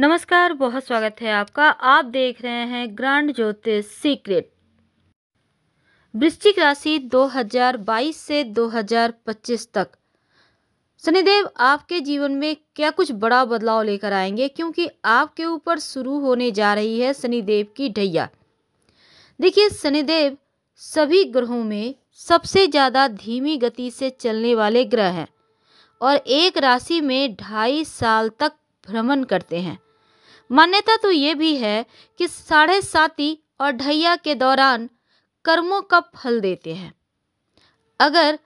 नमस्कार बहुत स्वागत है आपका आप देख रहे हैं ग्रांड ज्योतिष सीक्रेट वृश्चिक राशि 2022 से 2025 तक शनिदेव आपके जीवन में क्या कुछ बड़ा बदलाव लेकर आएंगे क्योंकि आपके ऊपर शुरू होने जा रही है शनिदेव की ढैया देखिए शनिदेव सभी ग्रहों में सबसे ज़्यादा धीमी गति से चलने वाले ग्रह हैं और एक राशि में ढाई साल तक भ्रमण करते हैं मान्यता तो ये भी है कि साढ़े साती और ढैया के दौरान कर्मों का फल देते हैं अगर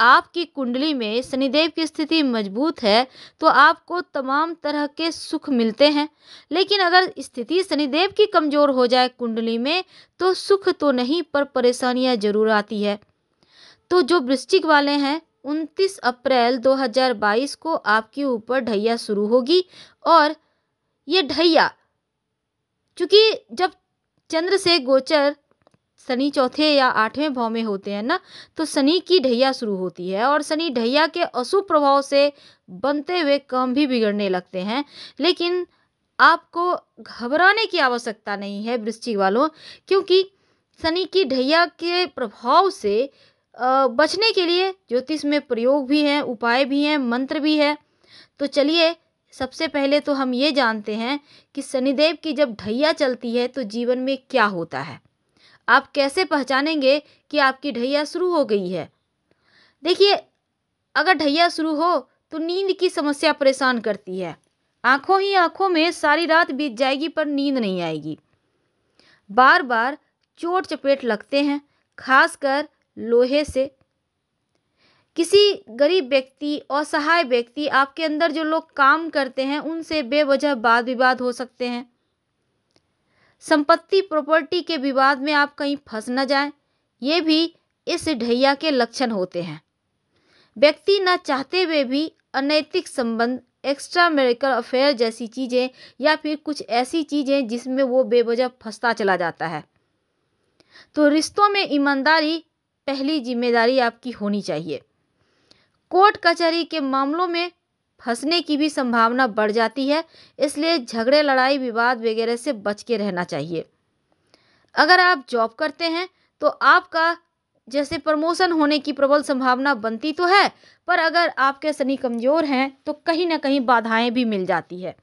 आपकी कुंडली में शनिदेव की स्थिति मजबूत है तो आपको तमाम तरह के सुख मिलते हैं लेकिन अगर स्थिति शनिदेव की कमज़ोर हो जाए कुंडली में तो सुख तो नहीं पर परेशानियां जरूर आती है तो जो वृश्चिक वाले हैं 29 अप्रैल 2022 को आपके ऊपर ढैया शुरू होगी और ये ढैया क्योंकि जब चंद्र से गोचर शनि चौथे या आठवें भाव में होते हैं ना तो शनि की ढैया शुरू होती है और शनि ढैया के अशुभ प्रभाव से बनते हुए काम भी बिगड़ने लगते हैं लेकिन आपको घबराने की आवश्यकता नहीं है वृश्चिक वालों क्योंकि शनि की ढैया के प्रभाव से बचने के लिए ज्योतिष में प्रयोग भी हैं उपाय भी हैं मंत्र भी है तो चलिए सबसे पहले तो हम ये जानते हैं कि शनिदेव की जब ढैया चलती है तो जीवन में क्या होता है आप कैसे पहचानेंगे कि आपकी ढैया शुरू हो गई है देखिए अगर ढैया शुरू हो तो नींद की समस्या परेशान करती है आँखों ही आँखों में सारी रात बीत जाएगी पर नींद नहीं आएगी बार बार चोट चपेट लगते हैं खासकर लोहे से किसी गरीब व्यक्ति असहाय व्यक्ति आपके अंदर जो लोग काम करते हैं उनसे बेवजह वाद विवाद हो सकते हैं संपत्ति प्रॉपर्टी के विवाद में आप कहीं फंस न जाएं ये भी इस ढैया के लक्षण होते हैं व्यक्ति न चाहते हुए भी अनैतिक संबंध एक्स्ट्रा मेरिकल अफेयर जैसी चीज़ें या फिर कुछ ऐसी चीज़ें जिसमें वो बेवजह फंसता चला जाता है तो रिश्तों में ईमानदारी पहली जिम्मेदारी आपकी होनी चाहिए कोर्ट कचहरी के मामलों में फंसने की भी संभावना बढ़ जाती है इसलिए झगड़े लड़ाई विवाद वगैरह से बच के रहना चाहिए अगर आप जॉब करते हैं तो आपका जैसे प्रमोशन होने की प्रबल संभावना बनती तो है पर अगर आपके शनि कमज़ोर हैं तो कहीं ना कहीं बाधाएं भी मिल जाती है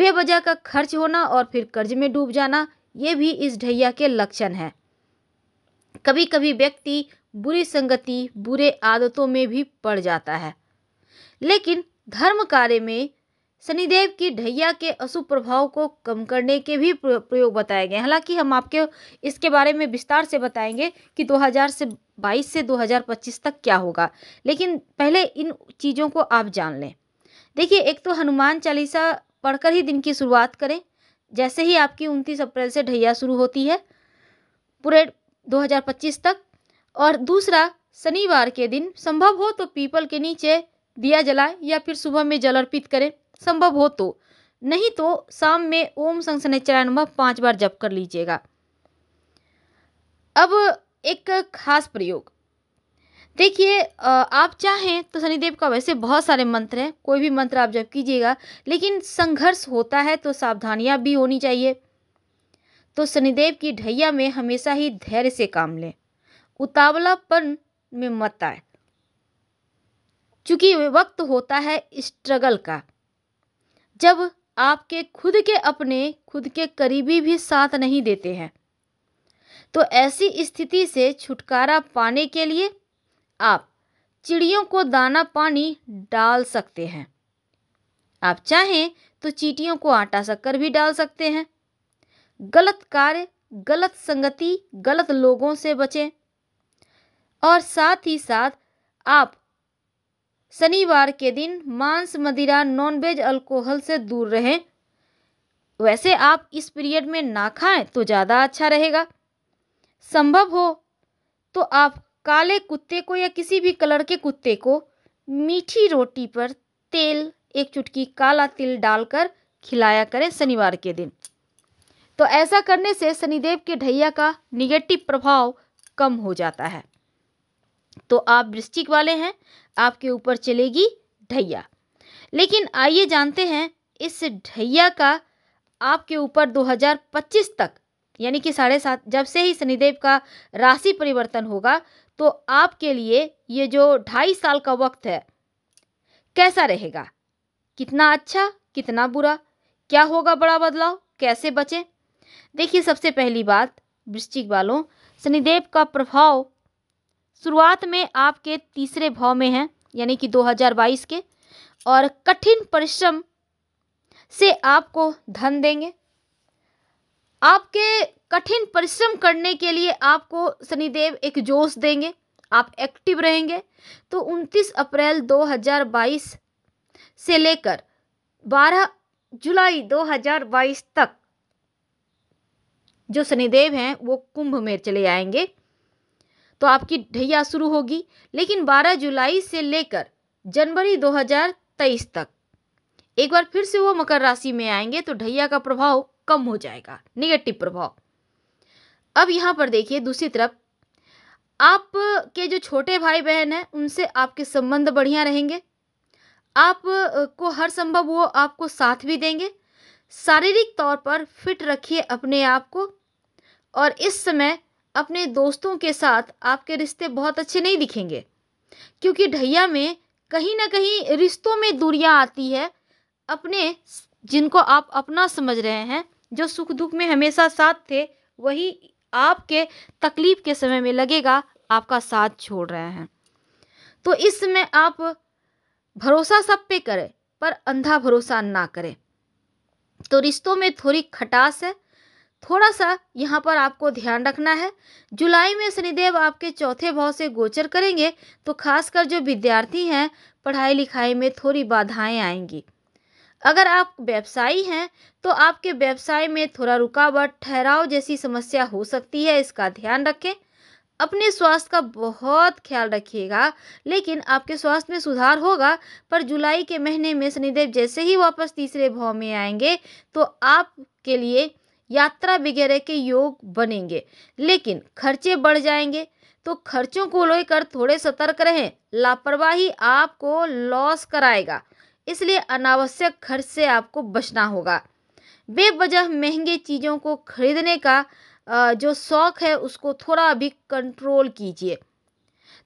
बेवजह का खर्च होना और फिर कर्ज में डूब जाना ये भी इस ढैया के लक्षण हैं कभी कभी व्यक्ति बुरी संगति बुरे आदतों में भी पड़ जाता है लेकिन धर्म कार्य में शनिदेव की ढैया के अशुभ प्रभाव को कम करने के भी प्रयोग बताए गए हालांकि हम आपके इसके बारे में विस्तार से बताएंगे कि 2000 से 22 से 2025 तक क्या होगा लेकिन पहले इन चीज़ों को आप जान लें देखिए एक तो हनुमान चालीसा पढ़कर ही दिन की शुरुआत करें जैसे ही आपकी उनतीस अप्रैल से ढैया शुरू होती है पूरे 2025 तक और दूसरा शनिवार के दिन संभव हो तो पीपल के नीचे दिया जलाएं या फिर सुबह में जल अर्पित करें संभव हो तो नहीं तो शाम में ओम संसनचरायण नमः पाँच बार जप कर लीजिएगा अब एक खास प्रयोग देखिए आप चाहें तो शनिदेव का वैसे बहुत सारे मंत्र हैं कोई भी मंत्र आप जप कीजिएगा लेकिन संघर्ष होता है तो सावधानियाँ भी होनी चाहिए तो शनिदेव की ढैया में हमेशा ही धैर्य से काम लें उतावलापन में मत आए क्योंकि वक्त होता है स्ट्रगल का जब आपके खुद के अपने खुद के करीबी भी साथ नहीं देते हैं तो ऐसी स्थिति से छुटकारा पाने के लिए आप चिड़ियों को दाना पानी डाल सकते हैं आप चाहें तो चीटियों को आटा शक्कर भी डाल सकते हैं गलत कार्य गलत संगति गलत लोगों से बचें और साथ ही साथ आप शनिवार के दिन मांस मदिरा नॉनवेज अल्कोहल से दूर रहें वैसे आप इस पीरियड में ना खाएं तो ज़्यादा अच्छा रहेगा संभव हो तो आप काले कुत्ते को या किसी भी कलर के कुत्ते को मीठी रोटी पर तेल एक चुटकी काला तिल डालकर खिलाया करें शनिवार के दिन तो ऐसा करने से शनिदेव के ढैया का निगेटिव प्रभाव कम हो जाता है तो आप वृश्चिक वाले हैं आपके ऊपर चलेगी ढैया लेकिन आइए जानते हैं इस ढैया का आपके ऊपर 2025 तक यानी कि साढ़े सात जब से ही शनिदेव का राशि परिवर्तन होगा तो आपके लिए ये जो ढाई साल का वक्त है कैसा रहेगा कितना अच्छा कितना बुरा क्या होगा बड़ा बदलाव कैसे बचें देखिए सबसे पहली बात वृश्चिक वालों शनिदेव का प्रभाव शुरुआत में आपके तीसरे भाव में हैं यानी कि 2022 के और कठिन परिश्रम से आपको धन देंगे आपके कठिन परिश्रम करने के लिए आपको शनिदेव एक जोश देंगे आप एक्टिव रहेंगे तो 29 अप्रैल 2022 से लेकर 12 जुलाई 2022 तक जो शनिदेव हैं वो कुंभ में चले आएंगे तो आपकी ढैया शुरू होगी लेकिन 12 जुलाई से लेकर जनवरी 2023 तक एक बार फिर से वो मकर राशि में आएंगे तो ढैया का प्रभाव कम हो जाएगा निगेटिव प्रभाव अब यहाँ पर देखिए दूसरी तरफ आप के जो छोटे भाई बहन हैं उनसे आपके संबंध बढ़िया रहेंगे आप को हर संभव वो आपको साथ भी देंगे शारीरिक तौर पर फिट रखिए अपने आप को और इस समय अपने दोस्तों के साथ आपके रिश्ते बहुत अच्छे नहीं दिखेंगे क्योंकि ढैया में कहीं ना कहीं रिश्तों में दूरियां आती है अपने जिनको आप अपना समझ रहे हैं जो सुख दुख में हमेशा साथ थे वही आपके तकलीफ के समय में लगेगा आपका साथ छोड़ रहे हैं तो इस समय आप भरोसा सब पे करें पर अंधा भरोसा ना करें तो रिश्तों में थोड़ी खटास है थोड़ा सा यहाँ पर आपको ध्यान रखना है जुलाई में शनिदेव आपके चौथे भाव से गोचर करेंगे तो खासकर जो विद्यार्थी हैं पढ़ाई लिखाई में थोड़ी बाधाएं आएंगी अगर आप व्यवसायी हैं तो आपके व्यवसाय में थोड़ा रुकावट ठहराव जैसी समस्या हो सकती है इसका ध्यान रखें अपने स्वास्थ्य का बहुत ख्याल रखिएगा लेकिन आपके स्वास्थ्य में सुधार होगा पर जुलाई के महीने में शनिदेव जैसे ही वापस तीसरे भाव में आएंगे तो आपके लिए यात्रा वगैरह के योग बनेंगे लेकिन खर्चे बढ़ जाएंगे तो खर्चों को लेकर थोड़े सतर्क रहें लापरवाही आपको लॉस कराएगा इसलिए अनावश्यक खर्च से आपको बचना होगा बेवजह महंगे चीज़ों को खरीदने का जो शौक़ है उसको थोड़ा अभी कंट्रोल कीजिए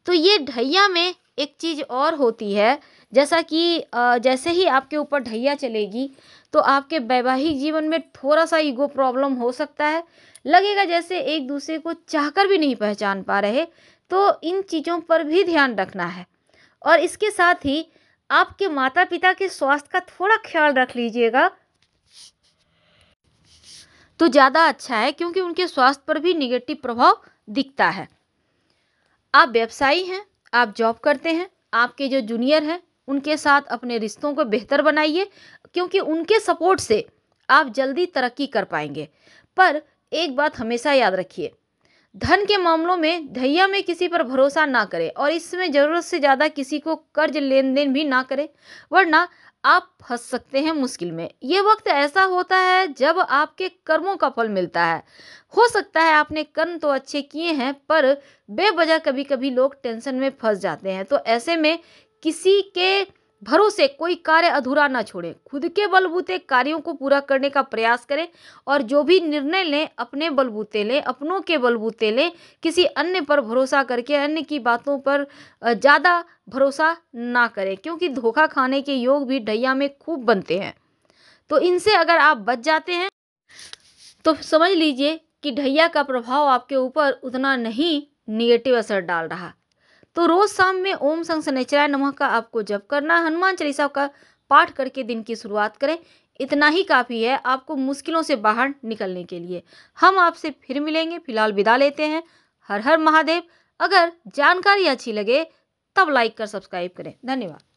तो ये ढैया में एक चीज़ और होती है जैसा कि जैसे ही आपके ऊपर ढैया चलेगी तो आपके वैवाहिक जीवन में थोड़ा सा ईगो प्रॉब्लम हो सकता है लगेगा जैसे एक दूसरे को चाहकर भी नहीं पहचान पा रहे तो इन चीज़ों पर भी ध्यान रखना है और इसके साथ ही आपके माता पिता के स्वास्थ्य का थोड़ा ख्याल रख लीजिएगा तो ज़्यादा अच्छा है क्योंकि उनके स्वास्थ्य पर भी निगेटिव प्रभाव दिखता है आप व्यवसायी हैं आप जॉब करते हैं आपके जो जूनियर हैं उनके साथ अपने रिश्तों को बेहतर बनाइए क्योंकि उनके सपोर्ट से आप जल्दी तरक्की कर पाएंगे पर एक बात हमेशा याद रखिए धन के मामलों में धैया में किसी पर भरोसा ना करें और इसमें ज़रूरत से ज़्यादा किसी को कर्ज लेन देन भी ना करें वरना आप फंस सकते हैं मुश्किल में ये वक्त ऐसा होता है जब आपके कर्मों का फल मिलता है हो सकता है आपने कर्म तो अच्छे किए हैं पर बेवजह कभी कभी लोग टेंशन में फंस जाते हैं तो ऐसे में किसी के भरोसे कोई कार्य अधूरा ना छोड़ें खुद के बलबूते कार्यों को पूरा करने का प्रयास करें और जो भी निर्णय लें अपने बलबूते लें अपनों के बलबूते लें किसी अन्य पर भरोसा करके अन्य की बातों पर ज़्यादा भरोसा ना करें क्योंकि धोखा खाने के योग भी ढैया में खूब बनते हैं तो इनसे अगर आप बच जाते हैं तो समझ लीजिए कि ढैया का प्रभाव आपके ऊपर उतना नहीं निगेटिव असर डाल रहा तो रोज़ शाम में ओम संग शनिचराय नमह का आपको जप करना हनुमान चालीसा का पाठ करके दिन की शुरुआत करें इतना ही काफ़ी है आपको मुश्किलों से बाहर निकलने के लिए हम आपसे फिर मिलेंगे फिलहाल विदा लेते हैं हर हर महादेव अगर जानकारी अच्छी लगे तब लाइक कर सब्सक्राइब करें धन्यवाद